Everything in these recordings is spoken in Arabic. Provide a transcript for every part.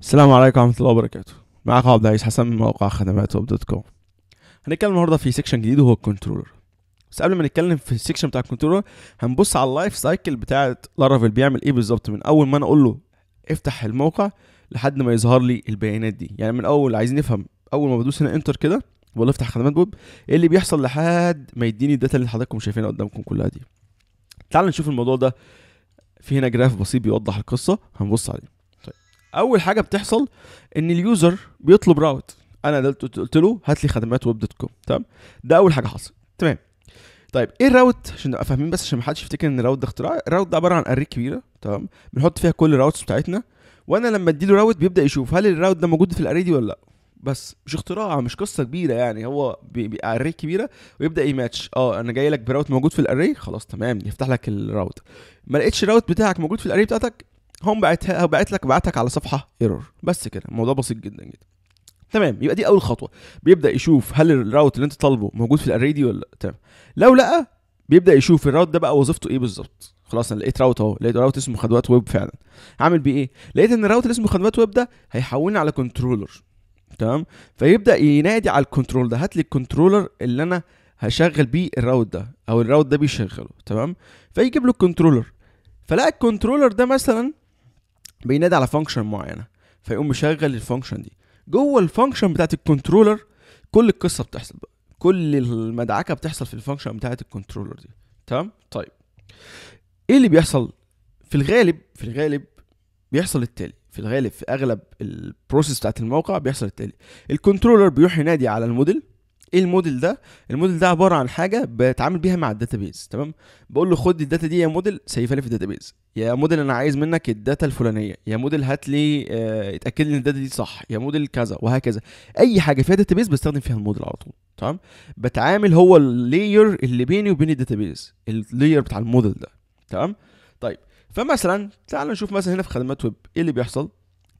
السلام عليكم ورحمة الله وبركاته معاكم عبد العزيز حسن من موقع خدمات ويب دوت كوم هنتكلم النهارده في سيكشن جديد وهو الكنترولر بس قبل ما نتكلم في السيكشن بتاع الكنترولر هنبص على اللايف سايكل بتاعة لارافيل بيعمل ايه بالظبط من اول ما انا اقول له افتح الموقع لحد ما يظهر لي البيانات دي يعني من اول عايزين نفهم اول ما بدوس هنا انتر كده بقول افتح خدمات ويب ايه اللي بيحصل لحد ما يديني الداتا اللي حضراتكم شايفينها قدامكم كلها دي تعالوا نشوف الموضوع ده في هنا جراف بسيط بيوضح القصه هنبص عليه اول حاجه بتحصل ان اليوزر بيطلب راوت انا قلت له هات لي خدمات ويب دوت كوم تمام ده اول حاجه حصلت تمام طيب ايه الراوت عشان نبقى فاهمين بس عشان ما حدش يفتكر ان الراوت ده اختراع الراوت ده عباره عن اري كبيره تمام بنحط فيها كل الراوتس بتاعتنا وانا لما اديله راوت بيبدا يشوف هل الراوت ده موجود في الاري دي ولا لا بس مش اختراع مش قصه كبيره يعني هو بيبقى اري كبيره ويبدا يماتش اه انا جاي لك براوت موجود في الاري خلاص تمام يفتح لك الراوت ما لقيتش الراوت بتاعك موجود في الاري بتاعتك هم بعتها بعت لك بعتك على صفحه ايرور بس كده الموضوع بسيط جدا جدا تمام يبقى دي اول خطوه بيبدا يشوف هل الراوت اللي انت طالبه موجود في الاري دي ولا تمام لو لا بيبدا يشوف الراوت ده بقى وظيفته ايه بالظبط خلاص انا لقيت راوت اهو لقيت راوت اسمه خدمات ويب فعلا هعمل بيه ايه لقيت ان الراوت اللي اسمه خدمات ويب ده هيحولني على كنترولر تمام فيبدا ينادي على الكنترول ده هات لي الكنترولر اللي انا هشغل بيه الراوت ده او الراوت ده بيشغله تمام فيجيب له الكنترولر فلقى الكنترولر ده مثلا بينادي على فانكشن معينه فيقوم مشغل الفانكشن دي جوه الفانكشن بتاعت الكنترولر كل القصه بتحصل بقى كل المدعكه بتحصل في الفانكشن بتاعت الكنترولر دي تمام طيب ايه اللي بيحصل في الغالب في الغالب بيحصل التالي في الغالب في اغلب البروسيس بتاعت الموقع بيحصل التالي الكنترولر بيروح ينادي على الموديل ايه الموديل ده الموديل ده عباره عن حاجه بتعامل بيها مع الداتابيز تمام بقول له خد الداتا دي يا موديل سيفها لي في الداتابيز يا موديل انا عايز منك الداتا الفلانيه يا موديل هات لي اه اتاكد لي ان الداتا دي صح يا موديل كذا وهكذا اي حاجه فيها داتابيز بستخدم فيها الموديل على طول تمام بتعامل هو اللاير اللي بيني وبين الداتابيز اللاير بتاع الموديل ده تمام طيب فمثلا تعال نشوف مثلا هنا في خدمات ويب ايه اللي بيحصل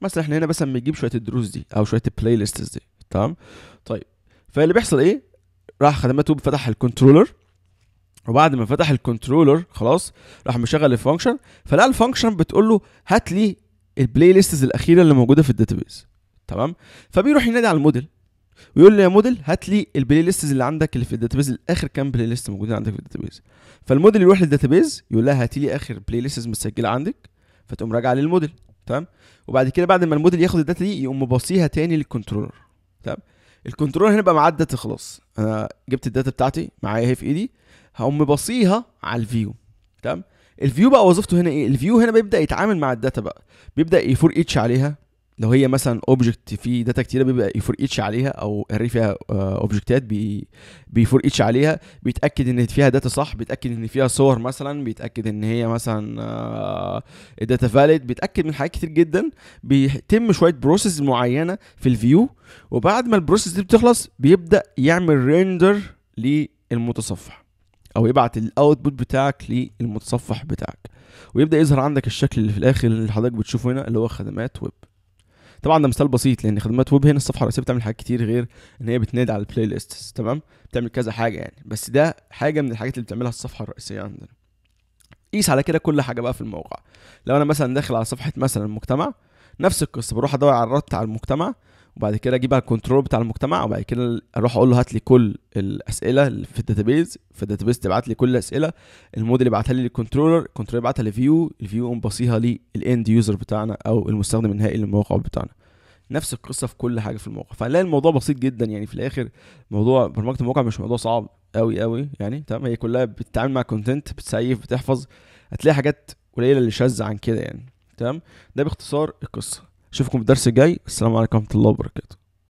مثلا احنا هنا مثلا بنجيب شويه الدروس دي او شويه البلاي ليستس دي تمام طيب فاللي بيحصل ايه راح خدمته فتح الكنترولر وبعد ما فتح الكنترولر خلاص راح مشغل الفانكشن فلقى الفانكشن بتقول له هات لي البلاي ليستز الاخيره اللي موجوده في الداتابيز تمام فبيروح ينادي على الموديل ويقول له يا موديل هات لي البلاي ليستز اللي عندك اللي في الداتابيز الاخر كام بلاي ليست موجودين عندك في الداتابيز فالموديل يروح للداتابيز يقول لها هات لي اخر بلاي ليستز متسجله عندك فتقوم راجعه للموديل تمام وبعد كده بعد ما الموديل ياخد الداتا دي يقوم مبصيها تاني للكنترولر تمام الكنترول هنا بقى معدة تخلص انا جبت الداتا بتاعتي معايا اهي في ايدي هقوم باصيها على الفيو تمام الفيو بقى وظيفته هنا ايه الفيو هنا بيبدا يتعامل مع الداتا بقى بيبدا يفور اتش عليها لو هي مثلا اوبجكت فيه داتا كتيره بيبقى يفور اتش عليها او الري فيها اوبجكتات بيفور اتش عليها بيتاكد ان فيها داتا صح بيتاكد ان فيها صور مثلا بيتاكد ان هي مثلا الداتا آه، فاليد بيتاكد من حاجات كتير جدا بيتم شويه بروسيس معينه في الفيو وبعد ما البروسيس دي بتخلص بيبدا يعمل ريندر للمتصفح او يبعت الاوتبوت بتاعك للمتصفح بتاعك ويبدا يظهر عندك الشكل اللي في الاخر اللي حضرتك بتشوفه هنا اللي هو خدمات ويب طبعا ده مثال بسيط لان خدمات ويب هنا الصفحه الرئيسيه بتعمل حاجات كتير غير ان هي بتنادي على البلاي ليست تمام بتعمل كذا حاجه يعني بس ده حاجه من الحاجات اللي بتعملها الصفحه الرئيسيه عندنا قيس على كده كل حاجه بقى في الموقع لو انا مثلا داخل على صفحه مثلا المجتمع نفس القصه بروح ادور على الرابط على المجتمع وبعد كده اجيب على الكنترول بتاع المجتمع وبعد كده اروح اقول له هات لي كل الاسئله اللي في الداتابيز في الداتابيز تبعت لي كل الاسئله الموديل يبعتها لي للكنترولر الكنترولر يبعتها لفيو الفيو بصيها للاند يوزر بتاعنا او المستخدم النهائي للموقع بتاعنا نفس القصه في كل حاجه في الموقع فهنلاقي الموضوع بسيط جدا يعني في الاخر موضوع برمجه الموقع مش موضوع صعب قوي قوي يعني تمام هي كلها بتتعامل مع كونتنت بتسيف بتحفظ هتلاقي حاجات قليله اللي شاذه عن كده يعني تمام ده باختصار القصه نشوفكم في الدرس الجاي السلام عليكم ورحمه الله وبركاته